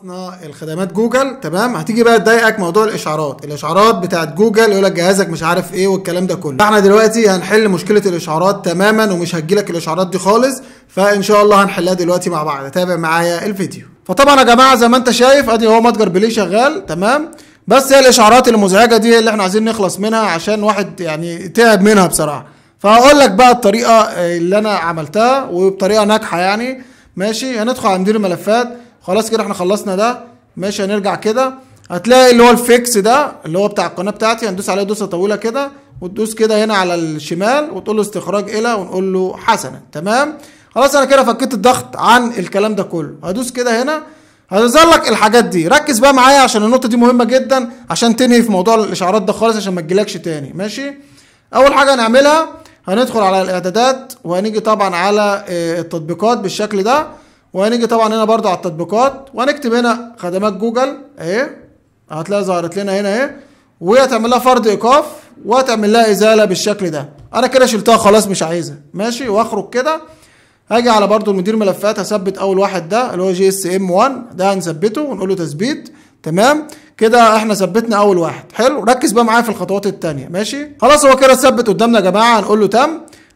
خلصنا الخدمات جوجل تمام هتيجي بقى تضايقك موضوع الاشعارات الاشعارات بتاعت جوجل يقول لك جهازك مش عارف ايه والكلام ده كله فاحنا دلوقتي هنحل مشكله الاشعارات تماما ومش هتجيلك الاشعارات دي خالص فان شاء الله هنحلها دلوقتي مع بعض تابع معايا الفيديو فطبعا يا جماعه زي ما انت شايف ادي هو متجر بلاي شغال تمام بس هي الاشعارات المزعجه دي اللي احنا عايزين نخلص منها عشان واحد يعني تعب منها بصراحه فهقول لك بقى الطريقه اللي انا عملتها وبطريقه ناجحه يعني ماشي هندخل على مدير الملفات خلاص كده احنا خلصنا ده ماشي هنرجع كده هتلاقي اللي هو الفيكس ده اللي هو بتاع القناه بتاعتي هندوس عليه دوسه طويله كده وتدوس كده هنا على الشمال وتقول له استخراج الى ونقول له حسنا تمام خلاص انا كده فكيت الضغط عن الكلام ده كله هدوس كده هنا هتظهر لك الحاجات دي ركز بقى معايا عشان النقطه دي مهمه جدا عشان تنهي في موضوع الاشعارات ده خالص عشان ما تجيلكش تاني ماشي اول حاجه هنعملها هندخل على الاعدادات وهنيجي طبعا على آه، التطبيقات بالشكل ده وهنيجي طبعا هنا برضو على التطبيقات وهنكتب هنا خدمات جوجل اهي هتلاقي ظهرت لنا هنا اهي وهتعمل لها فرض ايقاف وهتعمل لها ازاله بالشكل ده انا كده شلتها خلاص مش عايزها ماشي واخرج كده هاجي على برضو المدير ملفات هثبت اول واحد ده اللي هو جي اس ام 1 ده هنثبته ونقول له تثبيت تمام كده احنا ثبتنا اول واحد حلو ركز بقى معايا في الخطوات الثانيه ماشي خلاص هو كده ثبت قدامنا يا جماعه هنقول له تم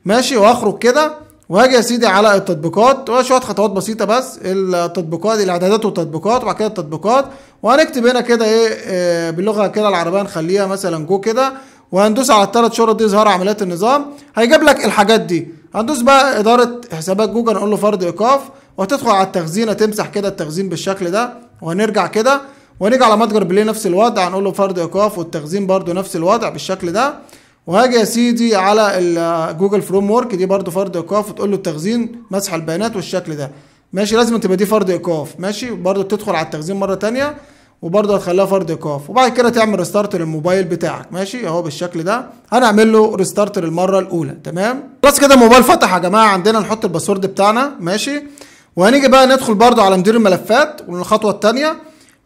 ماشي واخرج كده وهاجي يا سيدي على التطبيقات وشويه خطوات بسيطه بس التطبيقات الاعدادات والتطبيقات وبعد كده التطبيقات وهنكتب هنا كده ايه آه، باللغه كده العربيه نخليها مثلا جو كده وهندوس على الثلاث شرط دي ظهر عمليات النظام هيجيب لك الحاجات دي هندوس بقى اداره حسابات جوجل نقول له فرض ايقاف وهتدخل على التخزين هتمسح كده التخزين بالشكل ده وهنرجع كده ونيجي على متجر بلاي نفس الوضع هنقول له فرض ايقاف والتخزين برده نفس الوضع بالشكل ده وهاجي يا سيدي على جوجل فروم ورك دي برضو فرض ايقاف وتقول له التخزين مسح البيانات والشكل ده ماشي لازم تبقى دي فرض ايقاف ماشي برضه تدخل على التخزين مره ثانيه وبرضه هتخليها فرض ايقاف وبعد كده تعمل ريستارت للموبايل بتاعك ماشي اهو بالشكل ده هنعمل له ريستارت للمره الاولى تمام خلاص كده الموبايل فتح يا جماعه عندنا نحط الباسورد بتاعنا ماشي وهنيجي بقى ندخل برضه على مدير الملفات والخطوه الثانيه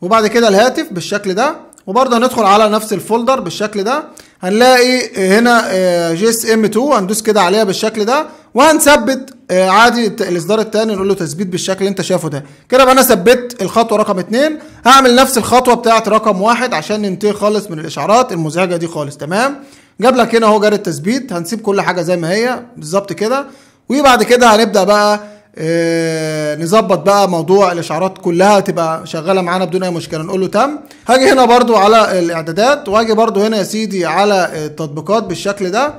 وبعد كده الهاتف بالشكل ده وبرضه هندخل على نفس الفولدر بالشكل ده هنلاقي هنا آه، جي اس ام 2 هندوس كده عليها بالشكل ده وهنثبت آه، عادي الاصدار الثاني نقول له تثبيت بالشكل اللي انت شايفه ده كده بقى انا ثبت الخطوه رقم 2 هعمل نفس الخطوه بتاعه رقم 1 عشان ننتهي خالص من الاشعارات المزعجه دي خالص تمام جاب لك هنا اهو جار التثبيت هنسيب كل حاجه زي ما هي بالظبط كده وبعد كده هنبدا بقى آه، نظبط بقى موضوع الاشعارات كلها تبقى شغاله معانا بدون اي مشكله نقول له تم هاجي هنا برضو على الاعدادات واجي برضو هنا يا سيدي على التطبيقات بالشكل ده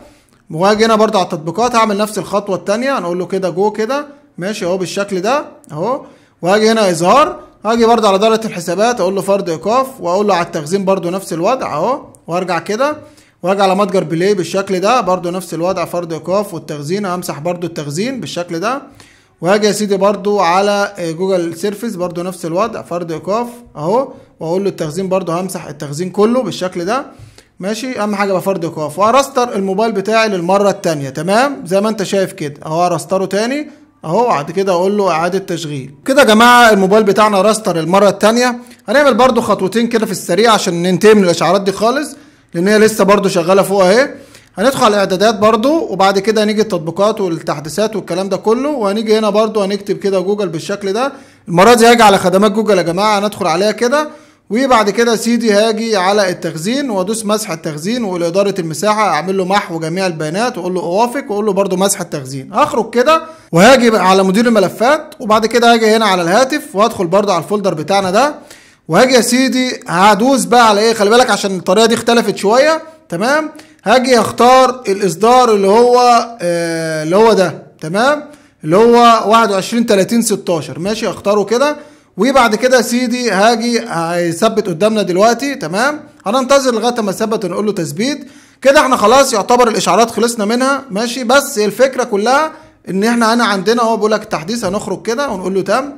واجي هنا برضو على التطبيقات هعمل نفس الخطوه الثانيه هنقول له كده جو كده ماشي اهو بالشكل ده اهو واجي هنا اظهار هاجي برضو على دائره الحسابات اقول له فرض ايقاف واقول له على التخزين برضو نفس الوضع اهو وارجع كده واجي على متجر بلاي بالشكل ده برضو نفس الوضع فرض ايقاف والتخزين همسح برضو التخزين بالشكل ده وهاجي يا سيدي برضو على آه، جوجل سيرفيس برضو نفس الوضع فرد ايقاف اهو واقول له التخزين برضو همسح التخزين كله بالشكل ده ماشي اهم حاجه فرد ايقاف وارستر الموبايل بتاعي للمره الثانيه تمام زي ما انت شايف كده اهو ارستره تاني اهو بعد كده اقول له اعاده تشغيل كده يا جماعه الموبايل بتاعنا راستر المره الثانيه هنعمل برضو خطوتين كده في السريع عشان ننتهي من الاشعارات دي خالص لان هي لسه برضو شغاله فوق اهي هندخل على الاعدادات برضو وبعد كده هنيجي التطبيقات والتحديثات والكلام ده كله وهنيجي هنا برضو هنكتب كده جوجل بالشكل ده المره دي هاجي على خدمات جوجل يا جماعه هندخل عليها كده وبعد كده سيدي هاجي على التخزين وادوس مسح التخزين ولاداره المساحه اعمل له محو جميع البيانات واقول له اوافق واقول له برده مسح التخزين هخرج كده وهاجي على مدير الملفات وبعد كده هاجي هنا على الهاتف وادخل برده على الفولدر بتاعنا ده وهاجي يا سيدي هدوس بقى على ايه خلي بالك عشان الطريقه دي اختلفت شويه تمام هاجي اختار الاصدار اللي هو آه اللي هو ده تمام اللي هو 21 30 16 ماشي اختاره كده وبعد كده سيدي هاجي هيثبت قدامنا دلوقتي تمام هننتظر لغايه ما يثبت ونقول له تثبيت كده احنا خلاص يعتبر الاشعارات خلصنا منها ماشي بس الفكره كلها ان احنا انا عندنا هو بيقول لك التحديث هنخرج كده ونقول له تم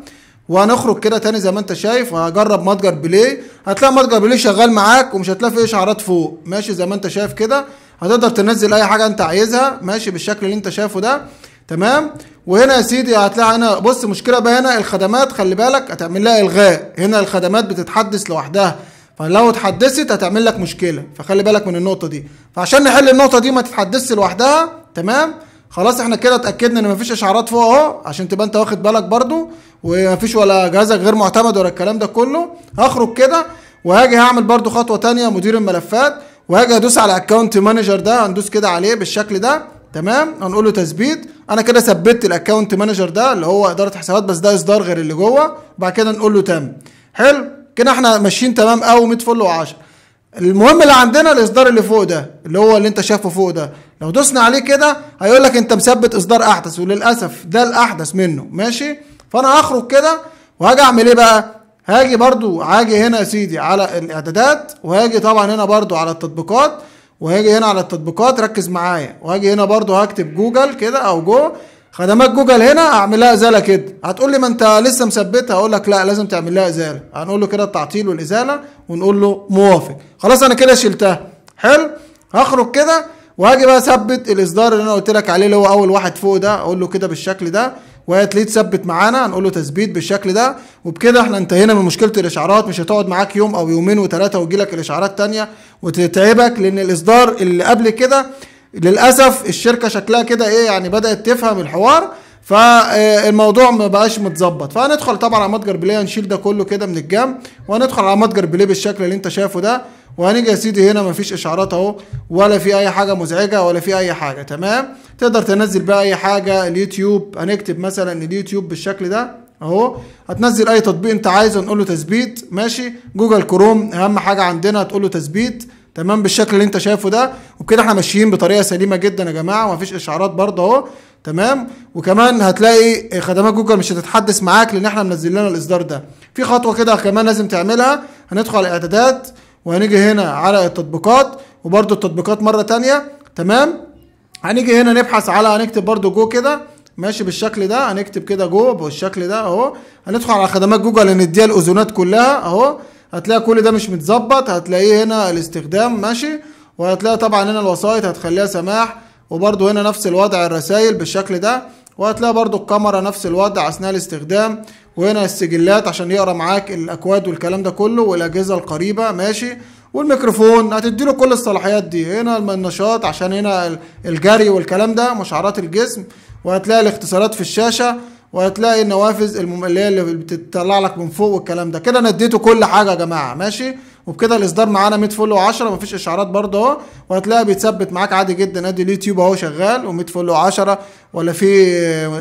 وهنخرج كده تاني زي ما انت شايف وهجرب متجر بلاي هتلاقي متجر بلاي شغال معاك ومش هتلاقي فيه اشعارات فوق ماشي زي ما انت شايف كده هتقدر تنزل اي حاجه انت عايزها ماشي بالشكل اللي انت شايفه ده تمام وهنا يا سيدي هتلاقي هنا بص مشكله بقى هنا الخدمات خلي بالك هتعمل لها الغاء هنا الخدمات بتتحدث لوحدها فلو اتحدثت هتعمل لك مشكله فخلي بالك من النقطه دي فعشان نحل النقطه دي ما تتحدثش لوحدها تمام خلاص احنا كده اتاكدنا ان مفيش اشعارات فوق اهو عشان تبقى انت واخد بالك برضو ومفيش ولا جهازك غير معتمد ولا الكلام ده كله هخرج كده وهاجي هعمل برضو خطوه تانية مدير الملفات وهاجي ادوس على اكونت مانجر ده هندوس كده عليه بالشكل ده تمام هنقول له تثبيت انا كده ثبتت الاكونت مانجر ده اللي هو اداره حسابات بس ده اصدار غير اللي جوه وبعد كده نقول له تم حلو كده احنا ماشيين تمام قوي 100 فل و10 المهم اللي عندنا الاصدار اللي فوق ده اللي هو اللي انت شايفه فوق ده لو دوسنا عليه كده هيقول لك انت مثبت اصدار احدث وللاسف ده الاحدث منه ماشي فانا هخرج كده وهاجي اعمل ايه بقى هاجي برضو هاجي هنا يا سيدي على الاعدادات وهاجي طبعا هنا برضو على التطبيقات وهاجي هنا على التطبيقات ركز معايا وهاجي هنا برضو هكتب جوجل كده او جو خدمات جوجل هنا اعملها لها ازاله كده هتقول لي ما انت لسه مثبتها هقول لك لا لازم تعمل لها ازاله هنقول له كده التعطيل والازاله ونقول له موافق خلاص انا كده شلتها حلو هخرج كده وهاجي بقى اثبت الاصدار اللي انا قلت لك عليه اللي هو اول واحد فوق ده اقول له كده بالشكل ده وهتلاقيه تثبت معانا هنقول له تثبيت بالشكل ده وبكده احنا انتهينا من مشكله الاشعارات مش هتقعد معاك يوم او يومين وثلاثه ويجي لك الاشعارات ثانيه وتتعبك لان الاصدار اللي قبل كده للاسف الشركه شكلها كده ايه يعني بدات تفهم الحوار فالموضوع ما بقاش متظبط فهندخل طبعا على متجر بلاي هنشيل ده كله كده من الجام وهندخل على متجر بلاي بالشكل اللي انت شايفه ده وهنيجي يا سيدي هنا مفيش اشعارات اهو ولا في اي حاجه مزعجه ولا في اي حاجه تمام تقدر تنزل بقى اي حاجه اليوتيوب هنكتب مثلا اليوتيوب بالشكل ده اهو هتنزل اي تطبيق انت عايزه نقول له تثبيت ماشي جوجل كروم اهم حاجه عندنا هتقول له تثبيت تمام بالشكل اللي انت شايفه ده وبكده احنا ماشيين بطريقه سليمه جدا يا جماعه ومفيش اشعارات برضه اهو تمام وكمان هتلاقي خدمات جوجل مش هتتحدث معاك لان احنا منزل لنا الاصدار ده في خطوه كده كمان لازم تعملها هندخل على الاعدادات وهنيجي هنا على التطبيقات وبرده التطبيقات مره تانية تمام هنيجي هنا نبحث على هنكتب برده جو كده ماشي بالشكل ده هنكتب كده جو بالشكل ده اهو هندخل على خدمات جوجل نديها الاذونات كلها اهو هتلاقي كل ده مش متظبط هتلاقيه هنا الاستخدام ماشي وهتلاقي طبعا هنا الوسائط هتخليها سماح وبرده هنا نفس الوضع الرسائل بالشكل ده وهتلاقي برده الكاميرا نفس الوضع اثناء الاستخدام وهنا السجلات عشان يقرا معاك الاكواد والكلام ده كله والاجهزه القريبه ماشي والميكروفون هتديله كل الصلاحيات دي هنا النشاط عشان هنا الجري والكلام ده مشعرات الجسم وهتلاقي الاختصارات في الشاشه وهتلاقي النوافذ اللي اللي بتطلع لك من فوق والكلام ده كده انا اديته كل حاجه يا جماعه ماشي وبكده الاصدار معانا 100 فل و 10 مفيش اشعارات برضه اهو وهتلاقي بيتثبت معاك عادي جدا ادي اليوتيوب اهو شغال و100 فل و 10 ولا في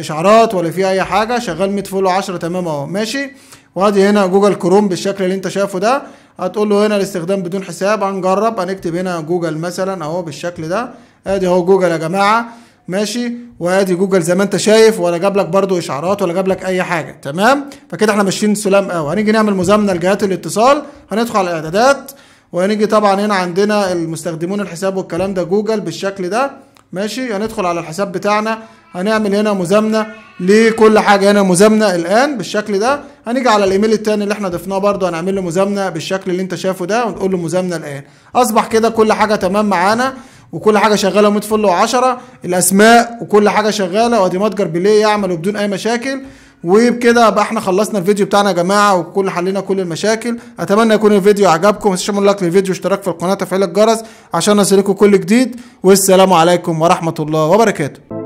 اشعارات ولا في اي حاجه شغال 100 فل و 10 تمام اهو ماشي وادي هنا جوجل كروم بالشكل اللي انت شايفه ده هتقول له هنا الاستخدام بدون حساب هنجرب هنكتب هنا جوجل مثلا اهو بالشكل ده ادي اهو جوجل يا جماعه ماشي وادي جوجل زي ما انت شايف ولا جاب لك برده اشعارات ولا جاب لك اي حاجه تمام فكده احنا ماشيين سلام قوي هنيجي نعمل مزامنه لجهات الاتصال هندخل على الاعدادات وهنيجي طبعا هنا عندنا المستخدمون الحساب والكلام ده جوجل بالشكل ده ماشي هندخل على الحساب بتاعنا هنعمل هنا مزامنه لكل حاجه هنا مزامنه الان بالشكل ده هنيجي على الايميل التاني اللي احنا ضفناه برده هنعمل له مزامنه بالشكل اللي انت شايفه ده ونقول له مزامنه الان اصبح كده كل حاجه تمام معانا وكل حاجه شغاله 100 فل و10 الاسماء وكل حاجه شغاله وادي متجر بلاي يعمل وبدون اي مشاكل وبكده بقى احنا خلصنا الفيديو بتاعنا يا جماعه وكل حلينا كل المشاكل اتمنى يكون الفيديو عجبكم ما تعملوا لايك للفيديو واشتراك في القناه وتفعيل الجرس عشان يصلكم كل جديد والسلام عليكم ورحمه الله وبركاته